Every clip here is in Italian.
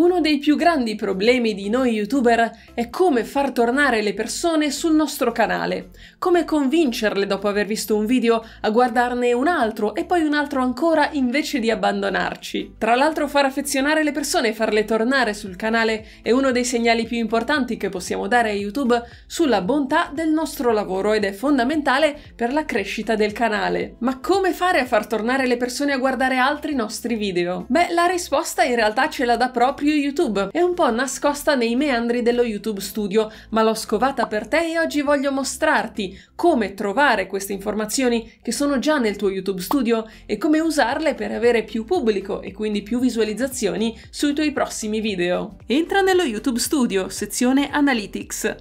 Uno dei più grandi problemi di noi youtuber è come far tornare le persone sul nostro canale, come convincerle dopo aver visto un video a guardarne un altro e poi un altro ancora invece di abbandonarci. Tra l'altro far affezionare le persone e farle tornare sul canale è uno dei segnali più importanti che possiamo dare a YouTube sulla bontà del nostro lavoro ed è fondamentale per la crescita del canale. Ma come fare a far tornare le persone a guardare altri nostri video? Beh, la risposta in realtà ce la dà proprio più YouTube. È un po' nascosta nei meandri dello YouTube Studio, ma l'ho scovata per te e oggi voglio mostrarti come trovare queste informazioni che sono già nel tuo YouTube Studio e come usarle per avere più pubblico e quindi più visualizzazioni sui tuoi prossimi video. Entra nello YouTube Studio, sezione Analytics.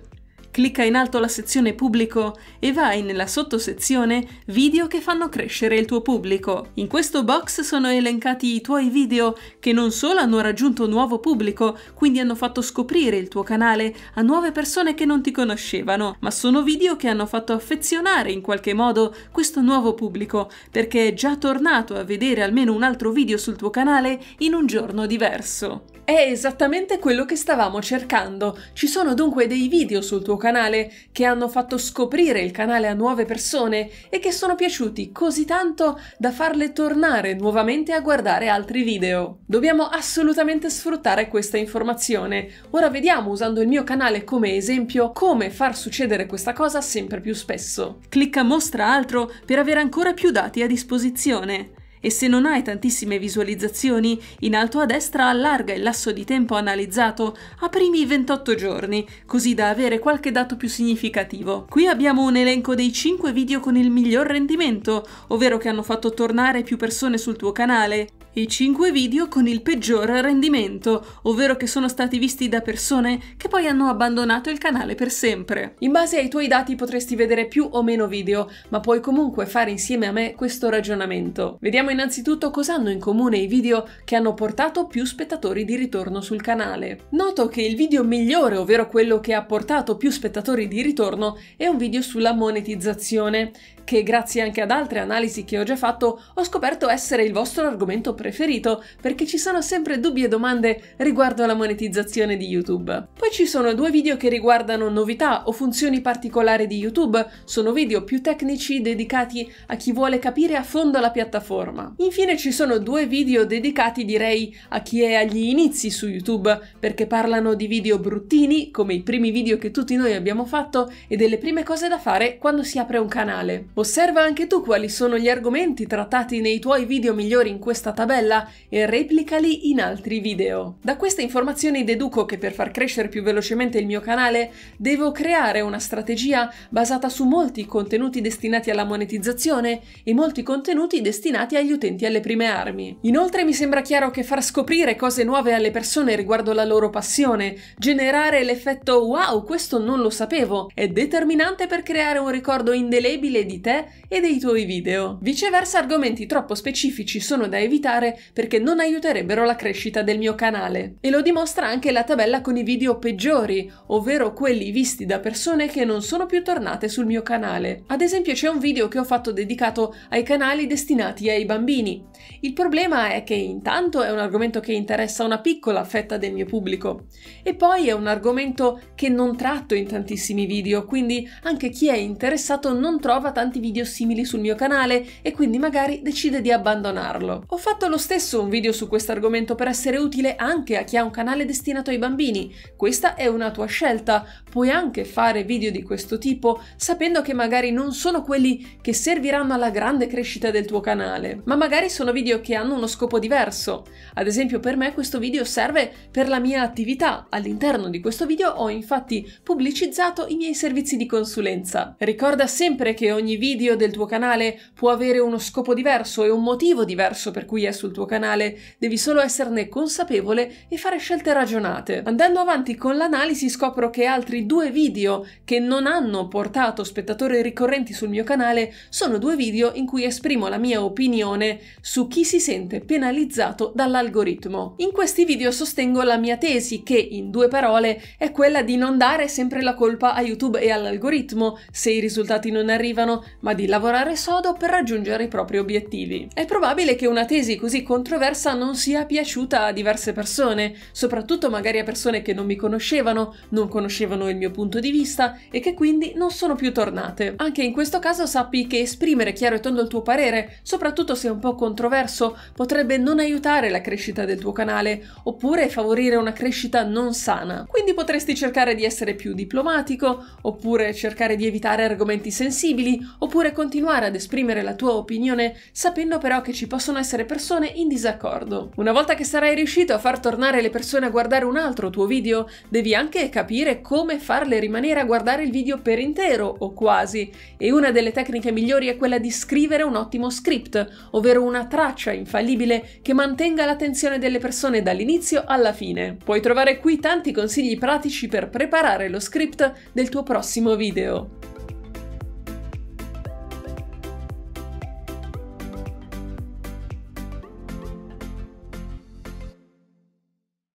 Clicca in alto la sezione pubblico e vai nella sottosezione video che fanno crescere il tuo pubblico. In questo box sono elencati i tuoi video che non solo hanno raggiunto nuovo pubblico, quindi hanno fatto scoprire il tuo canale a nuove persone che non ti conoscevano, ma sono video che hanno fatto affezionare in qualche modo questo nuovo pubblico perché è già tornato a vedere almeno un altro video sul tuo canale in un giorno diverso. È esattamente quello che stavamo cercando. Ci sono dunque dei video sul tuo canale che hanno fatto scoprire il canale a nuove persone e che sono piaciuti così tanto da farle tornare nuovamente a guardare altri video. Dobbiamo assolutamente sfruttare questa informazione. Ora vediamo, usando il mio canale come esempio, come far succedere questa cosa sempre più spesso. Clicca mostra altro per avere ancora più dati a disposizione e se non hai tantissime visualizzazioni, in alto a destra allarga il lasso di tempo analizzato a primi 28 giorni, così da avere qualche dato più significativo. Qui abbiamo un elenco dei 5 video con il miglior rendimento, ovvero che hanno fatto tornare più persone sul tuo canale, i 5 video con il peggior rendimento, ovvero che sono stati visti da persone che poi hanno abbandonato il canale per sempre. In base ai tuoi dati potresti vedere più o meno video, ma puoi comunque fare insieme a me questo ragionamento. Vediamo innanzitutto cosa hanno in comune i video che hanno portato più spettatori di ritorno sul canale. Noto che il video migliore, ovvero quello che ha portato più spettatori di ritorno, è un video sulla monetizzazione, che grazie anche ad altre analisi che ho già fatto ho scoperto essere il vostro argomento preferito preferito perché ci sono sempre dubbi e domande riguardo alla monetizzazione di YouTube. Poi ci sono due video che riguardano novità o funzioni particolari di YouTube, sono video più tecnici dedicati a chi vuole capire a fondo la piattaforma. Infine ci sono due video dedicati direi a chi è agli inizi su YouTube perché parlano di video bruttini come i primi video che tutti noi abbiamo fatto e delle prime cose da fare quando si apre un canale. Osserva anche tu quali sono gli argomenti trattati nei tuoi video migliori in questa tabella tabella e replicali in altri video. Da queste informazioni deduco che per far crescere più velocemente il mio canale devo creare una strategia basata su molti contenuti destinati alla monetizzazione e molti contenuti destinati agli utenti alle prime armi. Inoltre mi sembra chiaro che far scoprire cose nuove alle persone riguardo la loro passione, generare l'effetto wow, questo non lo sapevo, è determinante per creare un ricordo indelebile di te e dei tuoi video. Viceversa argomenti troppo specifici sono da evitare pubblicare perché non aiuterebbero la crescita del mio canale. E lo dimostra anche la tabella con i video peggiori, ovvero quelli visti da persone che non sono più tornate sul mio canale. Ad esempio c'è un video che ho fatto dedicato ai canali destinati ai bambini. Il problema è che intanto è un argomento che interessa una piccola fetta del mio pubblico e poi è un argomento che non tratto in tantissimi video, quindi anche chi è interessato non trova tanti video simili sul mio canale e quindi magari decide di abbandonarlo. Ho fatto fatto lo stesso un video su questo argomento per essere utile anche a chi ha un canale destinato ai bambini. Questa è una tua scelta. Puoi anche fare video di questo tipo sapendo che magari non sono quelli che serviranno alla grande crescita del tuo canale, ma magari sono video che hanno uno scopo diverso. Ad esempio per me questo video serve per la mia attività. All'interno di questo video ho infatti pubblicizzato i miei servizi di consulenza. Ricorda sempre che ogni video del tuo canale può avere uno scopo diverso e un motivo diverso per cui è sul tuo canale, devi solo esserne consapevole e fare scelte ragionate. Andando avanti con l'analisi scopro che altri due video che non hanno portato spettatori ricorrenti sul mio canale sono due video in cui esprimo la mia opinione su chi si sente penalizzato dall'algoritmo. In questi video sostengo la mia tesi che, in due parole, è quella di non dare sempre la colpa a YouTube e all'algoritmo se i risultati non arrivano, ma di lavorare sodo per raggiungere i propri obiettivi. È probabile che una tesi così così controversa non sia piaciuta a diverse persone, soprattutto magari a persone che non mi conoscevano, non conoscevano il mio punto di vista e che quindi non sono più tornate. Anche in questo caso sappi che esprimere chiaro e tondo il tuo parere, soprattutto se è un po' controverso, potrebbe non aiutare la crescita del tuo canale, oppure favorire una crescita non sana. Quindi potresti cercare di essere più diplomatico, oppure cercare di evitare argomenti sensibili, oppure continuare ad esprimere la tua opinione sapendo però che ci possono essere persone persone in disaccordo. Una volta che sarai riuscito a far tornare le persone a guardare un altro tuo video, devi anche capire come farle rimanere a guardare il video per intero o quasi. E una delle tecniche migliori è quella di scrivere un ottimo script, ovvero una traccia infallibile che mantenga l'attenzione delle persone dall'inizio alla fine. Puoi trovare qui tanti consigli pratici per preparare lo script del tuo prossimo video.